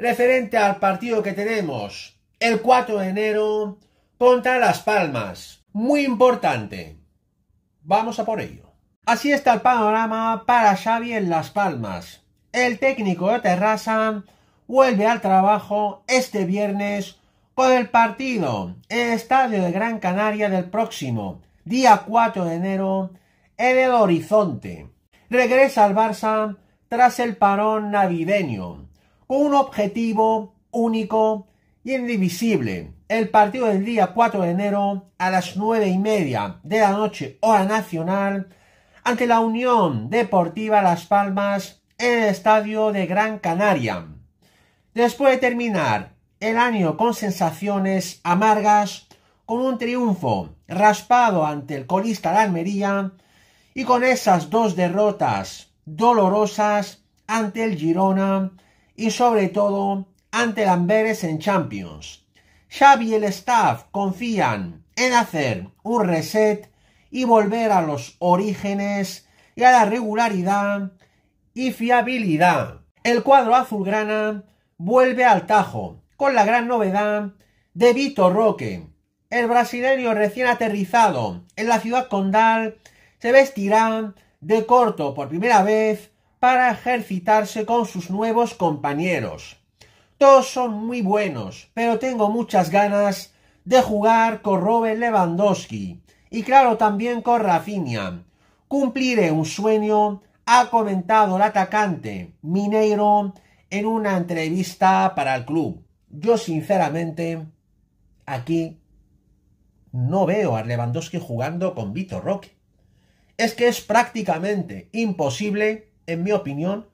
referente al partido que tenemos el 4 de enero contra Las Palmas. Muy importante. Vamos a por ello. Así está el panorama para Xavi en Las Palmas. El técnico de Terrassa vuelve al trabajo este viernes con el partido en el Estadio de Gran Canaria del próximo día 4 de enero en el horizonte. Regresa al Barça tras el parón navideño con un objetivo único y indivisible. El partido del día 4 de enero a las 9 y media de la noche hora nacional ante la Unión Deportiva Las Palmas en el estadio de Gran Canaria. Después de terminar el año con sensaciones amargas, con un triunfo raspado ante el colista de Almería y con esas dos derrotas dolorosas ante el Girona y sobre todo ante lamberes en Champions. Xavi y el staff confían en hacer un reset y volver a los orígenes y a la regularidad y fiabilidad. El cuadro azulgrana vuelve al tajo con la gran novedad de Vitor Roque. El brasileño recién aterrizado en la ciudad condal se vestirá de corto por primera vez para ejercitarse con sus nuevos compañeros. Todos son muy buenos, pero tengo muchas ganas de jugar con Robert Lewandowski y claro también con Rafinha. Cumpliré un sueño, ha comentado el atacante Mineiro en una entrevista para el club. Yo sinceramente aquí no veo a Lewandowski jugando con Vitor Roque. Es que es prácticamente imposible en mi opinión,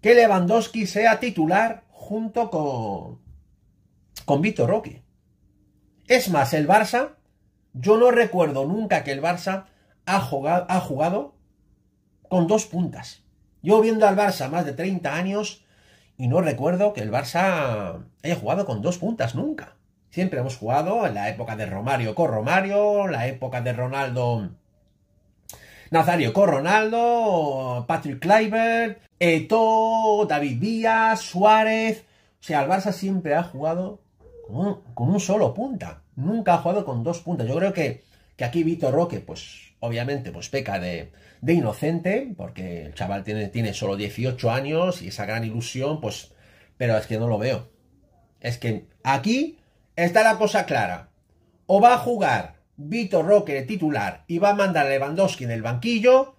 que Lewandowski sea titular junto con, con Vitor Roque. Es más, el Barça, yo no recuerdo nunca que el Barça ha jugado, ha jugado con dos puntas. Yo viendo al Barça más de 30 años y no recuerdo que el Barça haya jugado con dos puntas nunca. Siempre hemos jugado en la época de Romario con Romario, la época de Ronaldo Nazario Corronaldo, Patrick Kluivert, Eto, David Díaz, Suárez. O sea, el Barça siempre ha jugado con un, solo punta. Nunca ha jugado con dos puntas. Yo creo que, que aquí Vito Roque, pues obviamente, pues peca de, de, inocente, porque el chaval tiene, tiene solo 18 años y esa gran ilusión, pues, pero es que no lo veo. Es que aquí está la cosa clara. O va a jugar Vito Roque de titular y va a mandar a Lewandowski en el banquillo,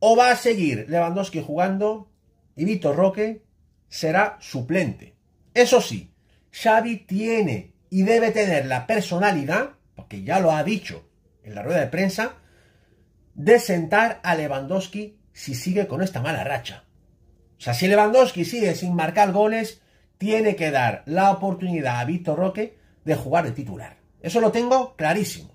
o va a seguir Lewandowski jugando y Vito Roque será suplente. Eso sí, Xavi tiene y debe tener la personalidad, porque ya lo ha dicho en la rueda de prensa, de sentar a Lewandowski si sigue con esta mala racha. O sea, si Lewandowski sigue sin marcar goles, tiene que dar la oportunidad a Vito Roque de jugar de titular. Eso lo tengo clarísimo.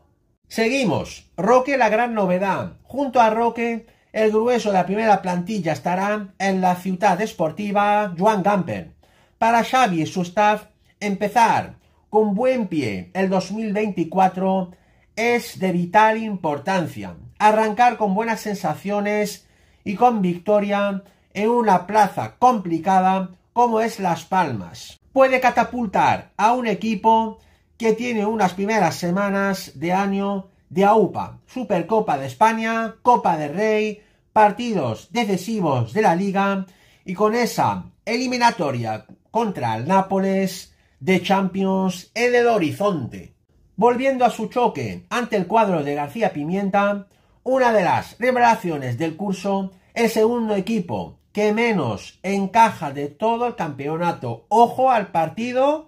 Seguimos. Roque, la gran novedad. Junto a Roque, el grueso de la primera plantilla estará en la ciudad esportiva Juan Gamper. Para Xavi y su staff, empezar con buen pie el 2024 es de vital importancia. Arrancar con buenas sensaciones y con victoria en una plaza complicada como es Las Palmas. Puede catapultar a un equipo que tiene unas primeras semanas de año de AUPA, Supercopa de España, Copa del Rey, partidos decisivos de la Liga y con esa eliminatoria contra el Nápoles de Champions en el horizonte. Volviendo a su choque ante el cuadro de García Pimienta, una de las revelaciones del curso, el segundo equipo que menos encaja de todo el campeonato. Ojo al partido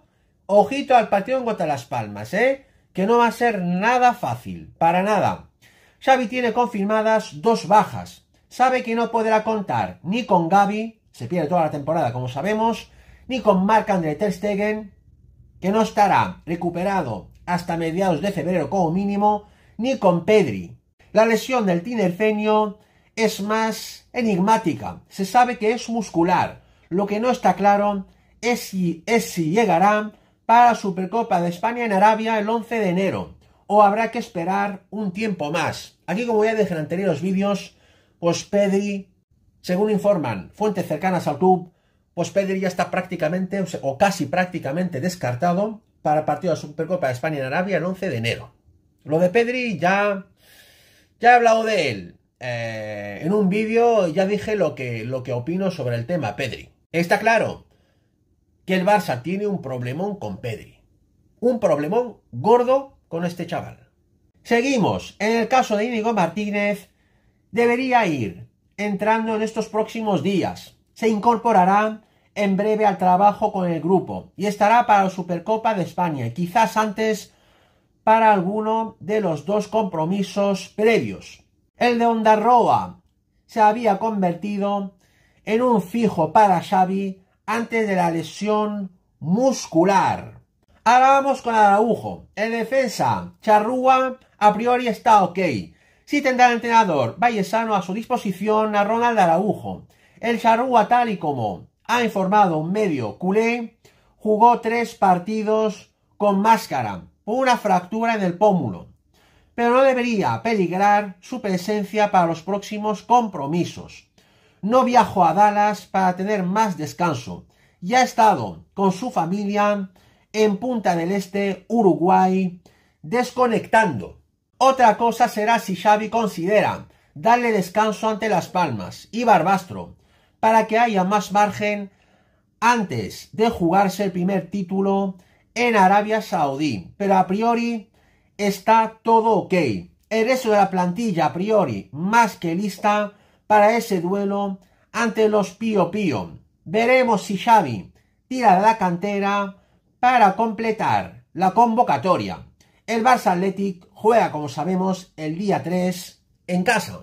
ojito al Patrón gota Las Palmas, ¿eh? Que no va a ser nada fácil, para nada. Xavi tiene confirmadas dos bajas. Sabe que no podrá contar ni con Gaby, se pierde toda la temporada como sabemos, ni con Marc-André Ter Stegen, que no estará recuperado hasta mediados de febrero como mínimo, ni con Pedri. La lesión del tinerfeño es más enigmática. Se sabe que es muscular. Lo que no está claro es si, es si llegará para la Supercopa de España en Arabia el 11 de enero. O habrá que esperar un tiempo más. Aquí, como ya dije en anteriores vídeos, pues Pedri, según informan fuentes cercanas al club, pues Pedri ya está prácticamente o casi prácticamente descartado para el partido de la Supercopa de España en Arabia el 11 de enero. Lo de Pedri ya, ya he hablado de él. Eh, en un vídeo ya dije lo que, lo que opino sobre el tema Pedri. Está claro, que el Barça tiene un problemón con Pedri. Un problemón gordo con este chaval. Seguimos. En el caso de Íñigo Martínez, debería ir entrando en estos próximos días. Se incorporará en breve al trabajo con el grupo y estará para la Supercopa de España, y quizás antes para alguno de los dos compromisos previos. El de Ondarroa se había convertido en un fijo para Xavi antes de la lesión muscular. Ahora vamos con Araujo. En defensa, Charrúa a priori está ok. Si tendrá el entrenador Vallesano a su disposición a Ronald Araujo. El Charrúa, tal y como ha informado medio culé, jugó tres partidos con máscara por una fractura en el pómulo. Pero no debería peligrar su presencia para los próximos compromisos no viajó a Dallas para tener más descanso y ha estado con su familia en Punta del Este, Uruguay, desconectando. Otra cosa será si Xavi considera darle descanso ante Las Palmas y Barbastro para que haya más margen antes de jugarse el primer título en Arabia Saudí. Pero a priori está todo ok. El resto de la plantilla a priori más que lista para ese duelo ante los Pío Pío. Veremos si Xavi tira la cantera para completar la convocatoria. El Barça Athletic juega, como sabemos, el día 3 en casa.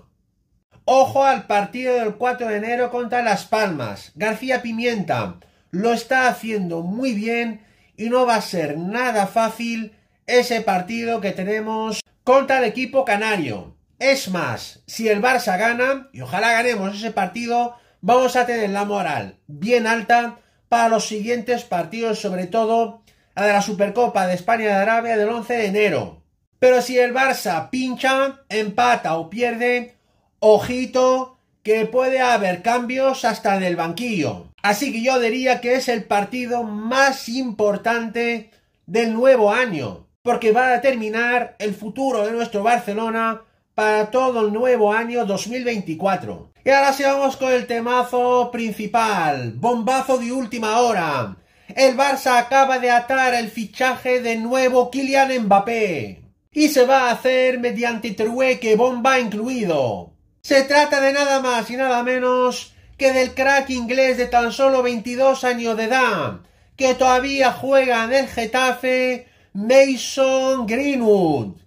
Ojo al partido del 4 de enero contra Las Palmas. García Pimienta lo está haciendo muy bien y no va a ser nada fácil ese partido que tenemos contra el equipo canario. Es más, si el Barça gana, y ojalá ganemos ese partido, vamos a tener la moral bien alta para los siguientes partidos, sobre todo la de la Supercopa de España de Arabia del 11 de enero. Pero si el Barça pincha, empata o pierde, ojito que puede haber cambios hasta en el banquillo. Así que yo diría que es el partido más importante del nuevo año, porque va a determinar el futuro de nuestro Barcelona para todo el nuevo año 2024. Y ahora sí vamos con el temazo principal, bombazo de última hora. El Barça acaba de atar el fichaje de nuevo Kylian Mbappé y se va a hacer mediante trueque bomba incluido. Se trata de nada más y nada menos que del crack inglés de tan solo 22 años de edad, que todavía juega en el Getafe Mason Greenwood.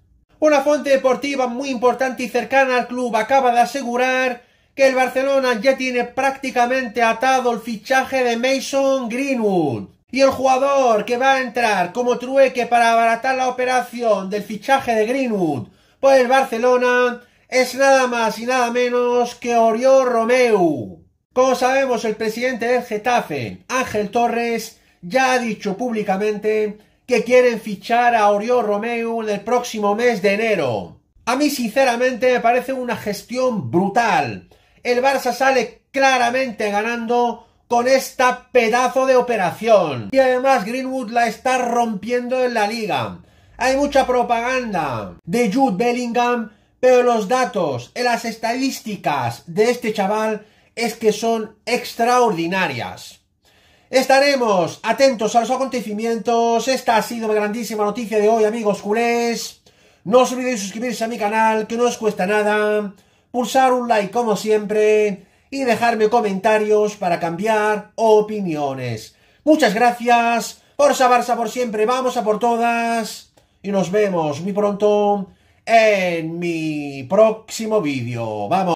Una fuente deportiva muy importante y cercana al club acaba de asegurar que el Barcelona ya tiene prácticamente atado el fichaje de Mason Greenwood. Y el jugador que va a entrar como trueque para abaratar la operación del fichaje de Greenwood por el Barcelona es nada más y nada menos que Oriol Romeu. Como sabemos, el presidente del Getafe, Ángel Torres, ya ha dicho públicamente que quieren fichar a Oriol Romeo en el próximo mes de enero. A mí sinceramente me parece una gestión brutal. El Barça sale claramente ganando con esta pedazo de operación. Y además Greenwood la está rompiendo en la liga. Hay mucha propaganda de Jude Bellingham, pero los datos, las estadísticas de este chaval es que son extraordinarias. Estaremos atentos a los acontecimientos. Esta ha sido la grandísima noticia de hoy, amigos culés. No os olvidéis suscribirse a mi canal, que no os cuesta nada. Pulsar un like como siempre. Y dejarme comentarios para cambiar opiniones. Muchas gracias. por Barça por siempre. Vamos a por todas. Y nos vemos muy pronto en mi próximo vídeo. Vamos.